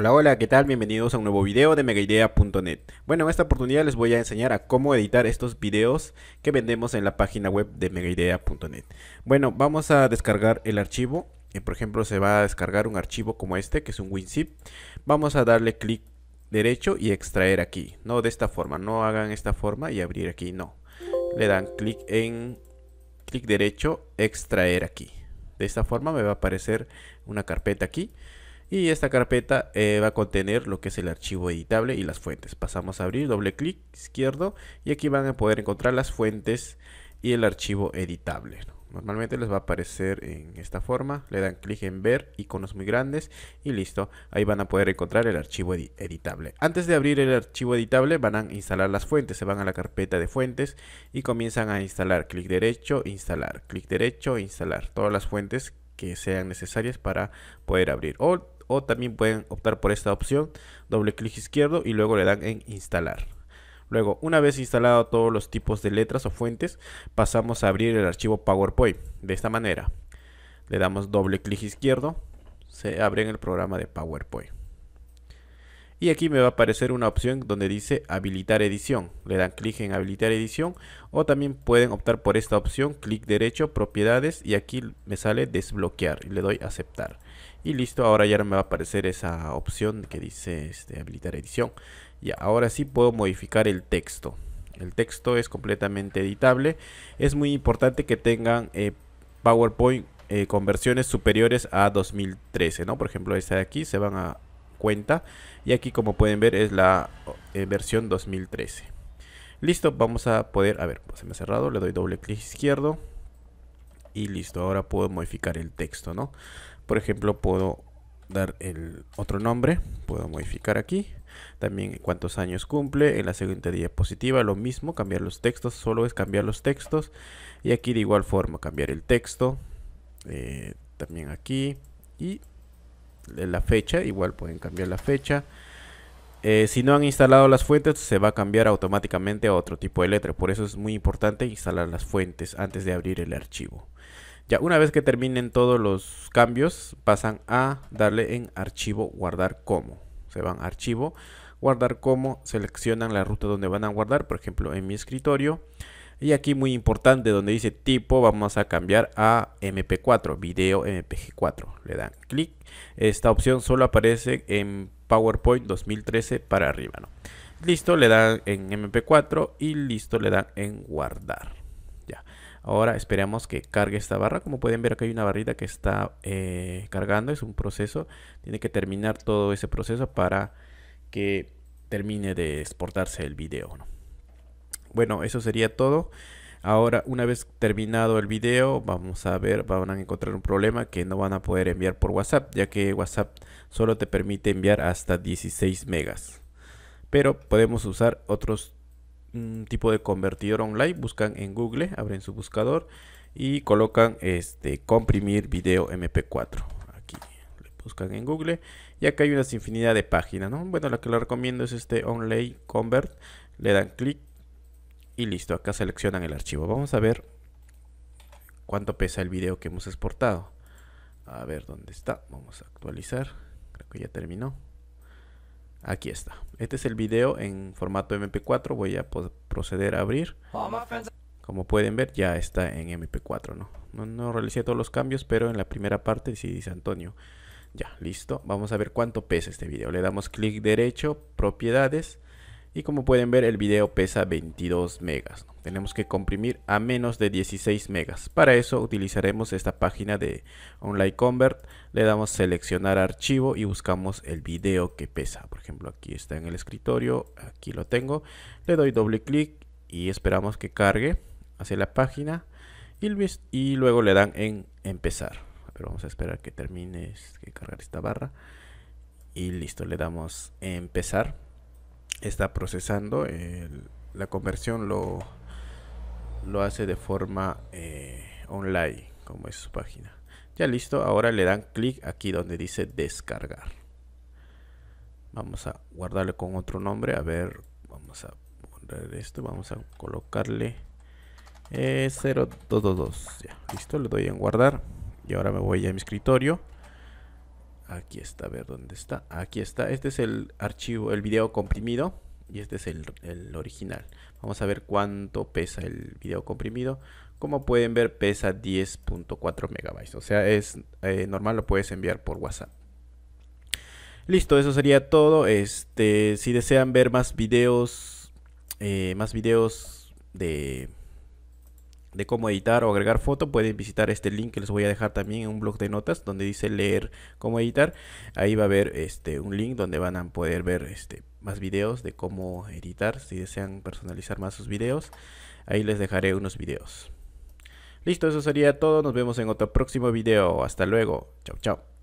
Hola hola, ¿qué tal? Bienvenidos a un nuevo video de megaidea.net Bueno, en esta oportunidad les voy a enseñar a cómo editar estos videos que vendemos en la página web de megaidea.net Bueno, vamos a descargar el archivo eh, Por ejemplo, se va a descargar un archivo como este, que es un WinZip Vamos a darle clic derecho y extraer aquí No de esta forma, no hagan esta forma y abrir aquí, no Le dan clic en clic derecho, extraer aquí de esta forma me va a aparecer una carpeta aquí y esta carpeta eh, va a contener lo que es el archivo editable y las fuentes. Pasamos a abrir, doble clic izquierdo y aquí van a poder encontrar las fuentes y el archivo editable. Normalmente les va a aparecer en esta forma, le dan clic en ver, iconos muy grandes y listo, ahí van a poder encontrar el archivo editable. Antes de abrir el archivo editable van a instalar las fuentes, se van a la carpeta de fuentes y comienzan a instalar, clic derecho, instalar, clic derecho, instalar, todas las fuentes que sean necesarias para poder abrir. O o también pueden optar por esta opción, doble clic izquierdo y luego le dan en instalar. Luego, una vez instalado todos los tipos de letras o fuentes, pasamos a abrir el archivo PowerPoint de esta manera. Le damos doble clic izquierdo, se abre en el programa de PowerPoint y aquí me va a aparecer una opción donde dice habilitar edición le dan clic en habilitar edición o también pueden optar por esta opción clic derecho propiedades y aquí me sale desbloquear y le doy aceptar y listo ahora ya me va a aparecer esa opción que dice este, habilitar edición y ahora sí puedo modificar el texto el texto es completamente editable es muy importante que tengan eh, PowerPoint eh, conversiones superiores a 2013 no por ejemplo esta de aquí se van a cuenta. Y aquí como pueden ver es la eh, versión 2013. Listo, vamos a poder, a ver, pues, se me ha cerrado, le doy doble clic izquierdo. Y listo, ahora puedo modificar el texto, ¿no? Por ejemplo, puedo dar el otro nombre, puedo modificar aquí. También cuántos años cumple, en la siguiente diapositiva lo mismo, cambiar los textos, solo es cambiar los textos. Y aquí de igual forma cambiar el texto, eh, también aquí y la fecha, igual pueden cambiar la fecha. Eh, si no han instalado las fuentes, se va a cambiar automáticamente a otro tipo de letra. Por eso es muy importante instalar las fuentes antes de abrir el archivo. Ya una vez que terminen todos los cambios, pasan a darle en archivo guardar como. Se van a archivo guardar como, seleccionan la ruta donde van a guardar, por ejemplo en mi escritorio. Y aquí muy importante donde dice tipo vamos a cambiar a MP4, video MPG4. Le dan clic. Esta opción solo aparece en PowerPoint 2013 para arriba. ¿no? Listo, le dan en MP4 y listo, le dan en guardar. Ya. Ahora esperamos que cargue esta barra. Como pueden ver, acá hay una barrita que está eh, cargando. Es un proceso. Tiene que terminar todo ese proceso para que termine de exportarse el video. ¿no? Bueno, eso sería todo. Ahora, una vez terminado el video, vamos a ver, van a encontrar un problema que no van a poder enviar por WhatsApp, ya que WhatsApp solo te permite enviar hasta 16 megas. Pero podemos usar otros mm, tipo de convertidor online. Buscan en Google, abren su buscador y colocan este comprimir video MP4. Aquí buscan en Google y acá hay una infinidad de páginas, ¿no? Bueno, la que les recomiendo es este online convert. Le dan clic y listo, acá seleccionan el archivo. Vamos a ver cuánto pesa el video que hemos exportado. A ver dónde está. Vamos a actualizar. Creo que ya terminó. Aquí está. Este es el video en formato MP4. Voy a proceder a abrir. Como pueden ver, ya está en MP4, ¿no? ¿no? No realicé todos los cambios, pero en la primera parte sí dice Antonio. Ya, listo. Vamos a ver cuánto pesa este video. Le damos clic derecho, propiedades y como pueden ver el video pesa 22 megas. Tenemos que comprimir a menos de 16 megas. Para eso utilizaremos esta página de Online Convert. Le damos seleccionar archivo y buscamos el video que pesa. Por ejemplo aquí está en el escritorio. Aquí lo tengo. Le doy doble clic y esperamos que cargue hacia la página. Y, luego le dan en empezar. Pero vamos a esperar que termine que cargar esta barra. Y listo, le damos empezar está procesando. la conversión lo, lo hace de forma eh, online, como es su página. Ya listo, ahora le dan clic aquí donde dice descargar. Vamos a guardarle con otro nombre. A ver, vamos a poner esto. Vamos a colocarle eh, 022. Ya, listo, le doy en guardar. Y ahora me voy a mi escritorio. Aquí está, a ver dónde está. Aquí está. Este es el archivo, el video comprimido. Y este es el, original. Vamos a ver cuánto pesa el video comprimido. Como pueden ver, pesa 10.4 megabytes. O sea, es eh, normal, lo puedes enviar por WhatsApp. Listo, eso sería todo. Este, si desean ver más videos, eh, más videos de de cómo editar o agregar foto, pueden visitar este link que les voy a dejar también en un blog de notas donde dice leer cómo editar. Ahí va a haber este, un link donde van a poder ver este, más videos de cómo editar si desean personalizar más sus videos. Ahí les dejaré unos videos. Listo, eso sería todo. Nos vemos en otro próximo video. Hasta luego. Chao, chao.